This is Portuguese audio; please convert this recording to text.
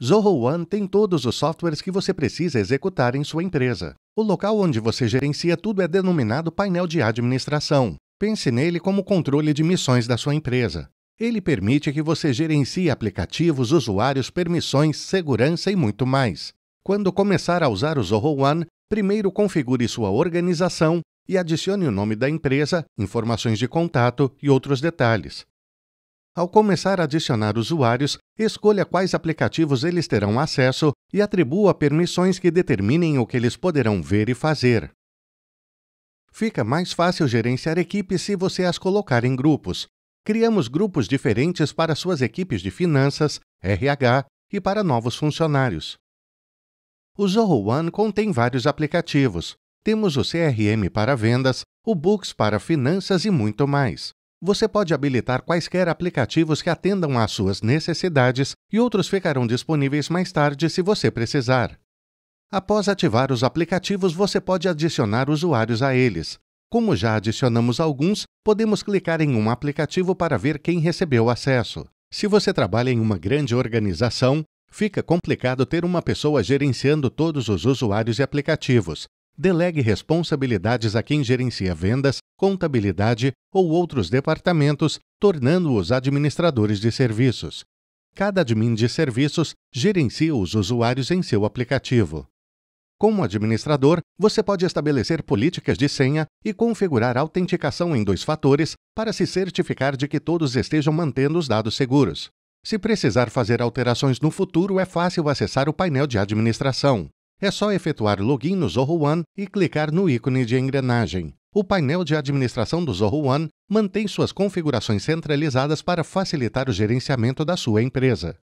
Zoho One tem todos os softwares que você precisa executar em sua empresa. O local onde você gerencia tudo é denominado painel de administração. Pense nele como controle de missões da sua empresa. Ele permite que você gerencie aplicativos, usuários, permissões, segurança e muito mais. Quando começar a usar o Zoho One, primeiro configure sua organização e adicione o nome da empresa, informações de contato e outros detalhes. Ao começar a adicionar usuários, escolha quais aplicativos eles terão acesso e atribua permissões que determinem o que eles poderão ver e fazer. Fica mais fácil gerenciar equipes se você as colocar em grupos. Criamos grupos diferentes para suas equipes de finanças, RH e para novos funcionários. O Zoho One contém vários aplicativos. Temos o CRM para vendas, o Books para finanças e muito mais. Você pode habilitar quaisquer aplicativos que atendam às suas necessidades e outros ficarão disponíveis mais tarde se você precisar. Após ativar os aplicativos, você pode adicionar usuários a eles. Como já adicionamos alguns, podemos clicar em um aplicativo para ver quem recebeu acesso. Se você trabalha em uma grande organização, fica complicado ter uma pessoa gerenciando todos os usuários e aplicativos delegue responsabilidades a quem gerencia vendas, contabilidade ou outros departamentos, tornando-os administradores de serviços. Cada admin de serviços gerencia os usuários em seu aplicativo. Como administrador, você pode estabelecer políticas de senha e configurar autenticação em dois fatores para se certificar de que todos estejam mantendo os dados seguros. Se precisar fazer alterações no futuro, é fácil acessar o painel de administração. É só efetuar login no Zorro One e clicar no ícone de engrenagem. O painel de administração do Zorro One mantém suas configurações centralizadas para facilitar o gerenciamento da sua empresa.